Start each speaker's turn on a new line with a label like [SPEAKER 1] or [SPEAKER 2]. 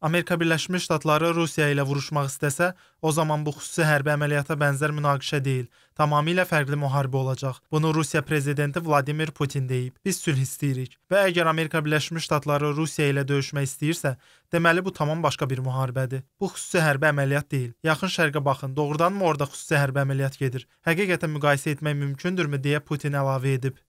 [SPEAKER 1] Amerika Birləşmiş Ştatları Rusiya ilə vuruşmaq istəsə, o zaman bu xüsusi hərbi əməliyyata bənzər münaqişə deyil, tamamilə fərqli müharibə olacaq. Bunu Rusiya prezidenti Vladimir Putin deyib. Biz sülh istəyirik və əgər Amerika Birləşmiş Ştatları Rusiya ilə döyüşmək istəyirsə, deməli bu tamam başqa bir müharibədir. Bu xüsusi hərbi əməliyyat deyil. Yaxın Şərqə baxın, doğrudanmı orada xüsusi hərbi əməliyyat gedir? Həqiqətən müqayisə etmək mümkündürmü deyə Putin əlavə edib.